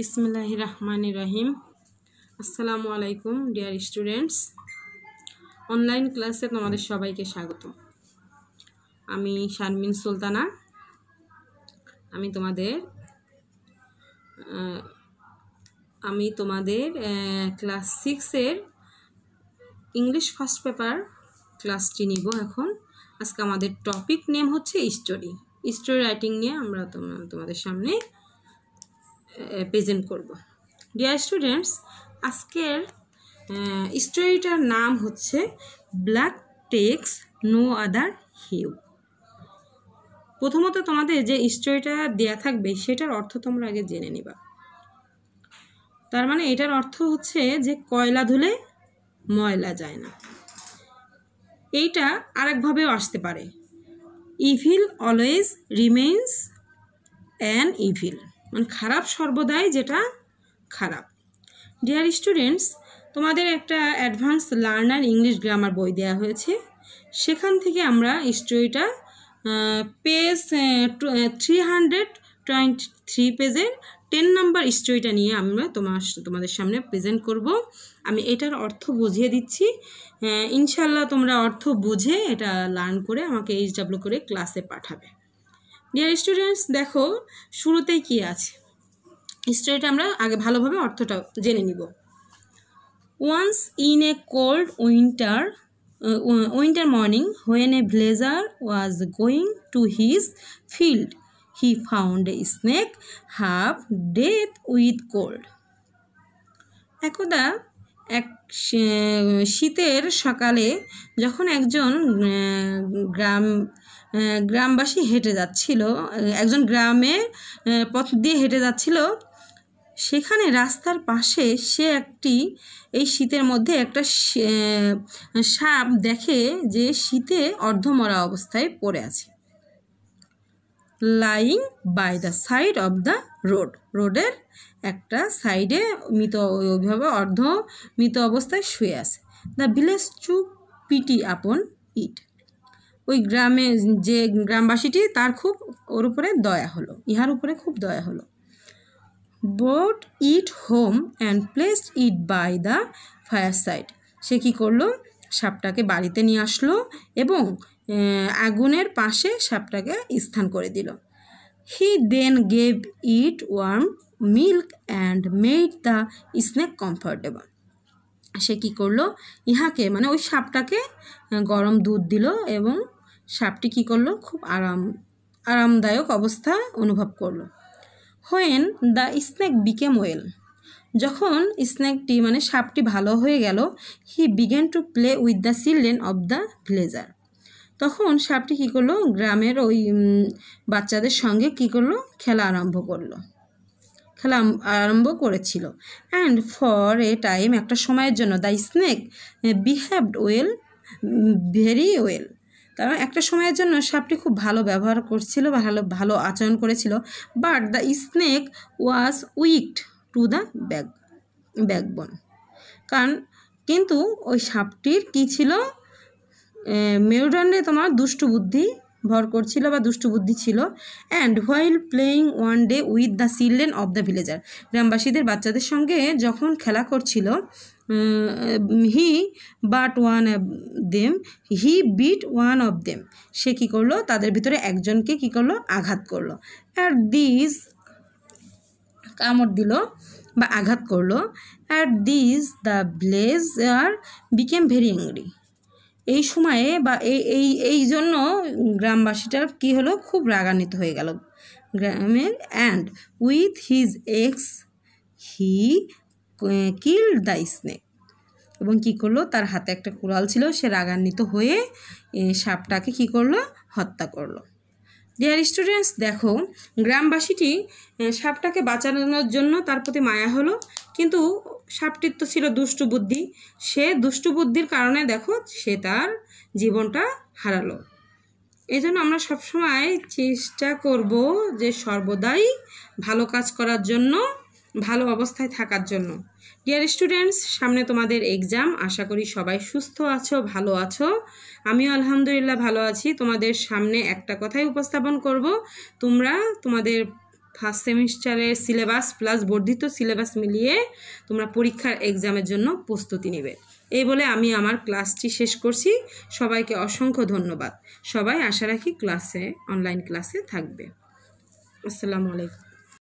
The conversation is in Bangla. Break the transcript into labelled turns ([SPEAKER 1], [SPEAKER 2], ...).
[SPEAKER 1] বিসমুল্লাহ রহমান রহিম আসসালামু আলাইকুম ডিয়ার স্টুডেন্টস অনলাইন ক্লাসে তোমাদের সবাইকে স্বাগত আমি শারমিন সুলতানা আমি তোমাদের আমি তোমাদের ক্লাস সিক্সের ইংলিশ ফার্স্ট পেপার ক্লাসটি নিব এখন আজকে আমাদের টপিক নেম হচ্ছে স্টোরি স্টোরি রাইটিং নিয়ে আমরা তোমাদের সামনে প্রেজেন্ট করব ডিয়ার স্টুডেন্টস আজকের স্টোরিটার নাম হচ্ছে black takes no other hue প্রথমত তোমাদের যে স্টোরিটা দেয়া থাকবে সেটার অর্থ তোমরা আগে জেনে নিবা তার মানে এটার অর্থ হচ্ছে যে কয়লা ধুলে ময়লা যায় না এইটা আরেকভাবেও আসতে পারে evil always remains an evil মানে খারাপ সর্বদাই যেটা খারাপ ডিয়ার স্টুডেন্টস তোমাদের একটা অ্যাডভান্স লার্নার ইংলিশ গ্রামার বই দেওয়া হয়েছে সেখান থেকে আমরা স্টোরিটা page three hundred twenty three পেজের টেন নাম্বার স্টোরিটা নিয়ে আমরা তোমার তোমাদের সামনে প্রেজেন্ট করব আমি এটার অর্থ বুঝিয়ে দিচ্ছি হ্যাঁ, ইনশাল্লাহ তোমরা অর্থ বুঝে এটা লার্ন করে আমাকে এইচ ডাব্লু করে ক্লাসে পাঠাবে ডিয়ার স্টুডেন্টস দেখো শুরুতেই কি আছে স্টোরিটা আমরা আগে ভালোভাবে অর্থটা জেনে নিব once in a cold winter winter morning when a blazer was going to his field he found a snake half death with cold একদা এক শীতের সকালে যখন একজন গ্রাম গ্রামবাসী হেঁটে যাচ্ছিল একজন গ্রামে পথ দিয়ে হেঁটে যাচ্ছিল সেখানে রাস্তার পাশে সে একটি এই শীতের মধ্যে একটা সাপ দেখে যে শীতে অর্ধমরা অবস্থায় পড়ে আছে lying by the side of the road রোডের একটা সাইডে মৃত ওইভাবে অর্ধ মৃত অবস্থায় শুয়ে আছে দ্য ভিলেজ টু পিটি আপন ইট ওই গ্রামে যে গ্রামবাসীটি তার খুব ওর উপরে দয়া হলো ইহার উপরে খুব দয়া হলো bought it home and placed it by the fireside সে কী করলো সাপটাকে বাড়িতে নিয়ে আসলো এবং আগুনের পাশে সাপটাকে স্থান করে দিল he then gave it warm milk and made the snake comfortable সে কী করলো ইহাকে মানে ওই সাপটাকে গরম দুধ দিল এবং সাপটি কী করলো খুব আরাম আরামদায়ক অবস্থা অনুভব করলো when the snake became well যখন স্নেকটি মানে সাপটি ভালো হয়ে গেল he began to play with the children of the villager তখন সাপটি কী করলো গ্রামের ওই বাচ্চাদের সঙ্গে কী করলো খেলা আরম্ভ করলো খেলা আরম্ভ করেছিল অ্যান্ড ফর এ টাইম একটা সময়ের জন্য the snake behaved well very well কারণ একটা সময়ের জন্য সাপটি খুব ভালো ব্যবহার করছিল ভালো ভালো আচরণ করেছিল but the snake was wicked to the back backbone কারণ কিন্তু ওই সাপটির কি ছিল মেরুদণ্ডে তোমার দুষ্টু বুদ্ধি ভর করছিল বা দুষ্টবুদ্ধি ছিল and while playing one day with the children of the villager গ্রামবাসীদের বাচ্চাদের সঙ্গে যখন খেলা করছিল he but one of them he bit one of them সে কী করলো তাদের ভিতরে একজনকে কী করলো আঘাত করলো অ্যাট দিস কামড় দিল বা আঘাত করলো অ্যাট দিস দ্য আর বিকেম ভেরি অ্যাংরি এই সময়ে বা এই এই এই জন্য গ্রামবাসীটার কি হলো খুব রাগান্বিত হয়ে গেল গ্রামের and with his axe he kill the snake এবং কি করলো তার হাতে একটা কুড়াল ছিল সে রাগান্বিত হয়ে সাপটাকে কি করলো হত্যা করলো ডিয়ার স্টুডেন্টস দেখো গ্রামবাসীটি সাপটাকে বাঁচানোর জন্য তার প্রতি মায়া হলো কিন্তু সাপটির তো ছিল দুষ্টু বুদ্ধি সে দুষ্টু বুদ্ধির কারণে দেখো সে তার জীবনটা হারালো এই জন্য আমরা সবসময় চেষ্টা করব যে সর্বদাই ভালো কাজ করার জন্য ভালো অবস্থায় থাকার জন্য ডিয়ার স্টুডেন্টস সামনে তোমাদের এক্সাম আশা করি সবাই সুস্থ আছো ভালো আছো আমিও আলহামদুলিল্লাহ ভালো আছি তোমাদের সামনে একটা কথাই উপস্থাপন করব তোমরা তোমাদের ফার্স্ট সেমিস্টারের সিলেবাস প্লাস বর্ধিত সিলেবাস মিলিয়ে তোমরা পরীক্ষার এক্সামের জন্য প্রস্তুতি নেবে এই বলে আমি আমার ক্লাসটি শেষ করছি সবাইকে অসংখ্য ধন্যবাদ সবাই আশা রাখি ক্লাসে অনলাইন ক্লাসে থাকবে আসসালামু আলাইকুম